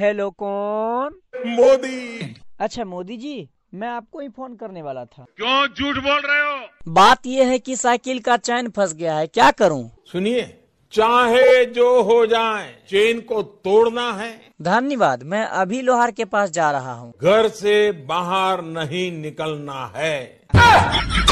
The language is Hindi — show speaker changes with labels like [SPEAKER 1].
[SPEAKER 1] हेलो कौन मोदी अच्छा मोदी जी
[SPEAKER 2] मैं आपको ही फोन करने वाला था क्यों झूठ बोल रहे
[SPEAKER 3] हो बात यह है कि साइकिल का चैन फंस गया है क्या करूं? सुनिए चाहे जो हो जाए चेन को तोड़ना है धन्यवाद मैं अभी लोहार के पास जा रहा हूँ
[SPEAKER 4] घर से बाहर नहीं निकलना है